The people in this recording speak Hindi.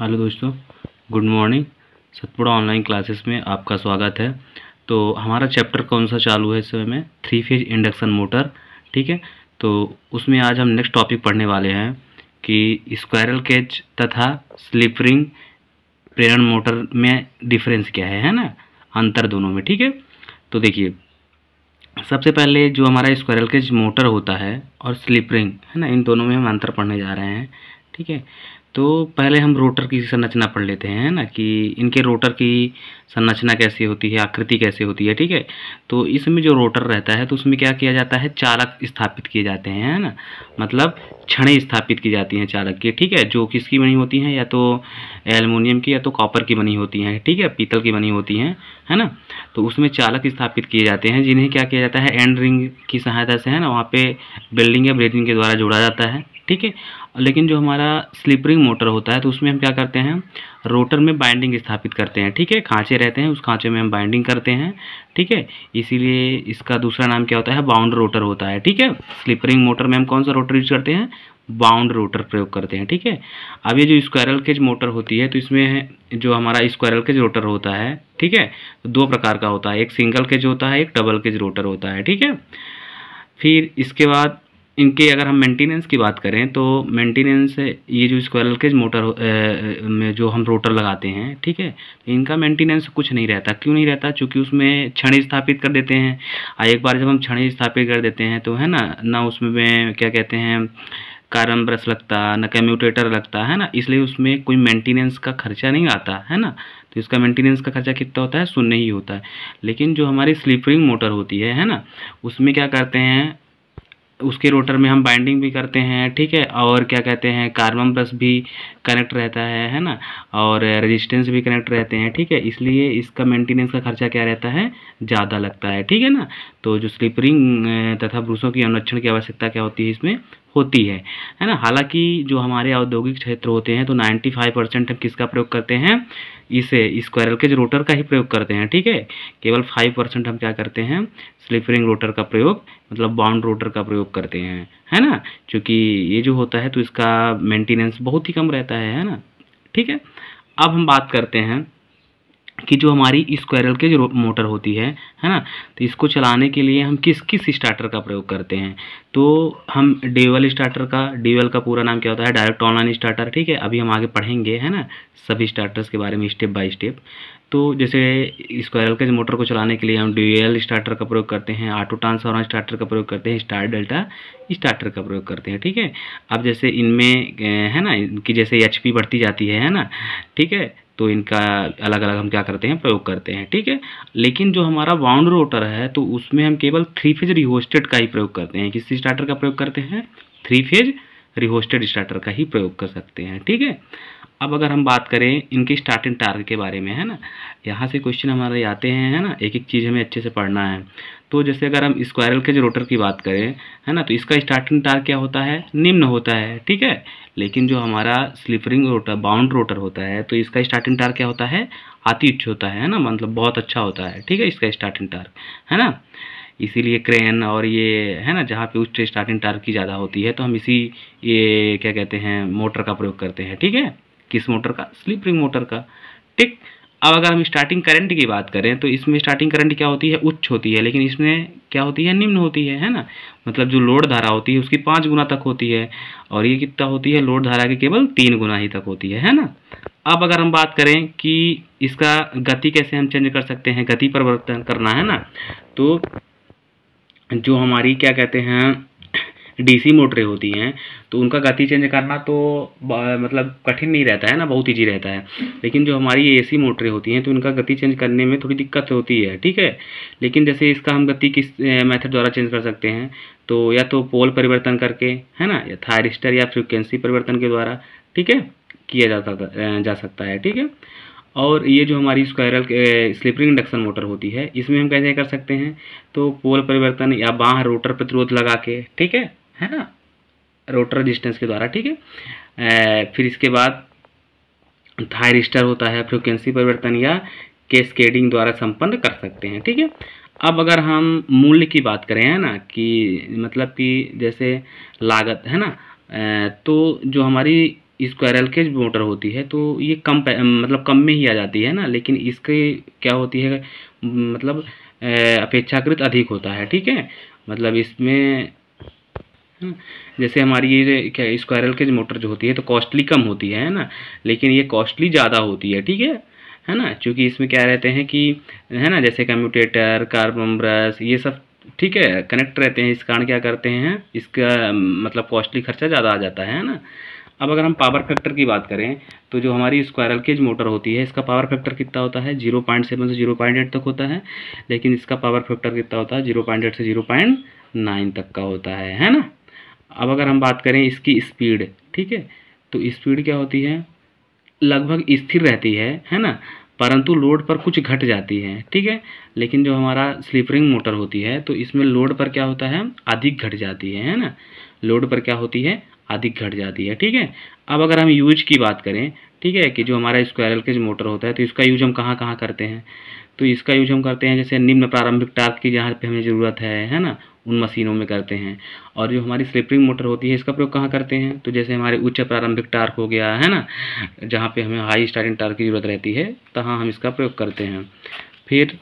हेलो दोस्तों good morning Satpura online classes में आपका स्वागत है तो हमारा चैप्टर कौन सा चालू है इस समय में थ्री फेज इंडक्शन मोटर ठीक है तो उसमें आज हम नेक्स्ट टॉपिक पढ़ने वाले हैं कि स्क्वायरल केज तथा स्लिप रिंग प्रेरण मोटर में डिफरेंस क्या है है ना अंतर दोनों में ठीक है तो देखिए सबसे पहले जो हमारा स्क्वायरल केज मोटर होता है और स्लिप रिंग है ना इन दोनों में हम अंतर पढ़ने जा रहे हैं ठीक है तो पहले हम रोटर की संरचना पढ़ लेते हैं ना कि इनके रोटर की संरचना कैसी होती है आकृति कैसे होती है ठीक है तो इसमें जो रोटर रहता है तो उसमें क्या किया जाता है चालक स्थापित किए जाते हैं है ना मतलब छड़ें स्थापित की जाती हैं चालक की ठीक है जो किसकी बनी होती हैं या तो एलमोनियम की या तो कॉपर की बनी होती हैं ठीक है पीतल की बनी होती हैं है ना तो उसमें चालक स्थापित किए जाते हैं जिन्हें क्या किया जाता है एंड रिंग की सहायता से है ना वहाँ पर बिल्डिंग या ब्रेडिंग के द्वारा जोड़ा जाता है ठीक है लेकिन जो हमारा स्लिपरिंग मोटर होता है तो उसमें हम क्या करते हैं रोटर में बाइंडिंग स्थापित करते हैं ठीक है खाँचे रहते हैं उस खाँचे में हम बाइंडिंग करते हैं ठीक है इसीलिए इसका दूसरा नाम क्या होता है बाउंड रोटर होता है ठीक है स्लिपरिंग मोटर में हम कौन सा रोटर यूज करते हैं बाउंड रोटर प्रयोग करते हैं ठीक है अब ये जो स्क्वायरल केज मोटर होती है तो इसमें जो हमारा स्क्वायरल केज रोटर होता है ठीक है दो प्रकार का होता है एक सिंगल केज होता है एक डबल केज रोटर होता है ठीक है फिर इसके बाद इनके अगर हम मेंटेनेंस की बात करें तो मेंटेनेंस ये जो स्क्वायरल केज मोटर में जो हम रोटर लगाते हैं ठीक है इनका मेंटेनेंस कुछ नहीं रहता क्यों नहीं रहता क्योंकि उसमें क्षण स्थापित कर देते हैं आ एक बार जब हम क्षण स्थापित कर देते हैं तो है ना ना उसमें क्या कहते हैं कारण ब्रश लगता ना कम्यूटेटर लगता है ना इसलिए उसमें कोई मेंटेनेंस का खर्चा नहीं आता है ना तो इसका मेंटेनेंस का खर्चा कितना होता है शून्य ही होता है लेकिन जो हमारी स्लीपरिंग मोटर होती है है ना उसमें क्या करते हैं उसके रोटर में हम बाइंडिंग भी करते हैं ठीक है और क्या कहते हैं कार्बन ब्रश भी कनेक्ट रहता है है ना और रेजिस्टेंस भी कनेक्ट रहते हैं ठीक है इसलिए इसका मेंटेनेंस का खर्चा क्या रहता है ज़्यादा लगता है ठीक है ना तो जो स्लिपरिंग तथा ब्रूसों की अनुरक्षण की आवश्यकता क्या होती है इसमें होती है है ना हालांकि जो हमारे औद्योगिक क्षेत्र होते हैं तो 95 परसेंट हम किसका प्रयोग करते हैं इसे स्क्वायरल के केज रोटर का ही प्रयोग करते हैं ठीक है केवल 5 परसेंट हम क्या करते हैं स्लिपरिंग रोटर का प्रयोग मतलब बाउंड रोटर का प्रयोग करते हैं है ना क्योंकि ये जो होता है तो इसका मेंटेनेंस बहुत ही कम रहता है है ना ठीक है अब हम बात करते हैं कि जो हमारी स्क्वायरल के जो मोटर होती है है ना तो इसको चलाने के लिए हम किस किस स्टार्टर का प्रयोग करते हैं तो हम डेवल स्टार्टर का डेवल का पूरा नाम क्या होता है डायरेक्ट ऑनलाइन स्टार्टर ठीक है अभी हम आगे पढ़ेंगे है ना सभी स्टार्टर्स के बारे में स्टेप बाय स्टेप तो जैसे स्क्वायरल के मोटर को चलाने के लिए हम ड्यूएल स्टार्टर का प्रयोग करते हैं ऑटो ट्रांसफॉर्मर स्टार्टर का प्रयोग करते हैं स्टार डेल्टा स्टार्टर का प्रयोग करते हैं ठीक है अब जैसे इनमें है ना कि जैसे एच बढ़ती जाती है है ना ठीक है तो इनका अलग अलग हम क्या करते हैं प्रयोग करते हैं ठीक है लेकिन जो हमारा वाउंड रोटर है तो उसमें हम केवल थ्री फेज रिहोस्टेड का ही प्रयोग करते हैं किस स्टार्टर का प्रयोग करते हैं थ्री फेज रिहोस्टेड स्टार्टर का ही प्रयोग कर सकते हैं ठीक है अब अगर हम बात करें इनके स्टार्टिंग टारगेट के बारे में है ना यहाँ से क्वेश्चन हमारे आते हैं है ना एक एक चीज़ हमें अच्छे से पढ़ना है तो जैसे अगर हम स्क्वायरल के जो रोटर की बात करें है ना तो इसका स्टार्टिंग तार क्या होता है निम्न होता है ठीक है लेकिन जो हमारा स्लिपरिंग रोटर बाउंड रोटर होता है तो इसका स्टार्टिंग तार क्या होता है अति उच्च होता है ना मतलब बहुत अच्छा होता है ठीक है इसका स्टार्टिंग टार है ना इसीलिए क्रेन और ये है ना जहाँ पे उच्च स्टार्टिंग टार की ज़्यादा होती है तो हम इसी ये क्या कहते हैं मोटर का प्रयोग करते हैं ठीक है किस मोटर का स्लिपरिंग मोटर का ठीक अब अगर हम स्टार्टिंग करंट की बात करें तो इसमें स्टार्टिंग करंट क्या होती है उच्च होती है लेकिन इसमें क्या होती है निम्न होती है है ना मतलब जो लोड धारा होती है उसकी पाँच गुना तक होती है और ये कितना होती है लोड धारा की केवल तीन गुना ही तक होती है है ना अब अगर हम बात करें कि इसका गति कैसे हम चेंज कर सकते हैं गति परिवर्तन करना है ना तो जो हमारी क्या कहते हैं डीसी मोटरें होती हैं तो उनका गति चेंज करना तो मतलब कठिन नहीं रहता है ना बहुत ईजी रहता है लेकिन जो हमारी एसी मोटरें होती हैं तो उनका गति चेंज करने में थोड़ी दिक्कत होती है ठीक है लेकिन जैसे इसका हम गति किस मेथड द्वारा चेंज कर सकते हैं तो या तो पोल परिवर्तन करके है ना या थायरिस्टर या फ्रिक्वेंसी परिवर्तन के द्वारा ठीक है किया जाता जा सकता है ठीक है और ये जो हमारी स्क्वायरल स्लिपरिंग इंडक्शन मोटर होती है इसमें हम कैसे कर सकते हैं तो पोल परिवर्तन या बाहर रोटर प्रतिरोध लगा के ठीक है है ना रोटर डिस्टेंस के द्वारा ठीक है फिर इसके बाद थायरिस्टर होता है फ्रिक्वेंसी परिवर्तन या केसकेडिंग द्वारा संपन्न कर सकते हैं ठीक है अब अगर हम मूल्य की बात करें है ना कि मतलब कि जैसे लागत है ना तो जो हमारी स्क्वायरल केज मोटर होती है तो ये कम मतलब कम में ही आ जाती है ना लेकिन इसके क्या होती है मतलब अपेक्षाकृत अधिक होता है ठीक है मतलब इसमें जैसे हमारी ये क्या स्क्वायरल केज मोटर जो होती है तो कॉस्टली कम होती है है ना लेकिन ये कॉस्टली ज़्यादा होती है ठीक है है ना क्योंकि इसमें क्या रहते हैं कि है ना जैसे कम्यूटेटर कार्बन ब्रश ये सब ठीक है कनेक्ट रहते हैं इस कारण क्या करते हैं इसका मतलब कॉस्टली खर्चा ज़्यादा आ जाता है ना अब अगर हम पावर फैक्टर की बात करें तो जो हमारी स्क्वायरल केज मोटर होती है इसका पावर फैक्टर कितना होता है जीरो पॉइंट सेवन से जीरो पॉइंट एट तक होता है लेकिन इसका पावर फैक्टर कितना होता है जीरो पॉइंट एट से जीरो पॉइंट नाइन तक का होता है है ना अब अगर हम बात करें इसकी स्पीड ठीक है तो स्पीड क्या होती है लगभग स्थिर रहती है है ना परंतु लोड पर कुछ घट जाती है ठीक है लेकिन जो हमारा स्लीपरिंग मोटर होती है तो इसमें लोड पर क्या होता है अधिक घट जाती है है ना लोड पर क्या होती है अधिक घट जाती है ठीक है अब अगर हम यूज की बात करें ठीक है कि जो हमारा स्क्वायरल के मोटर होता है तो इसका यूज हम कहाँ कहाँ करते हैं तो इसका यूज हम करते हैं जैसे निम्न प्रारंभिक टास्क की जहाँ पे हमें ज़रूरत है है ना उन मशीनों में करते हैं और जो हमारी स्लिपरिंग मोटर होती है इसका प्रयोग कहाँ करते हैं तो जैसे हमारे उच्च प्रारंभिक टार्क हो गया है ना जहाँ पे हमें हाई स्टार्टिंग टार्क की ज़रूरत रहती है तहाँ हम इसका प्रयोग करते हैं फिर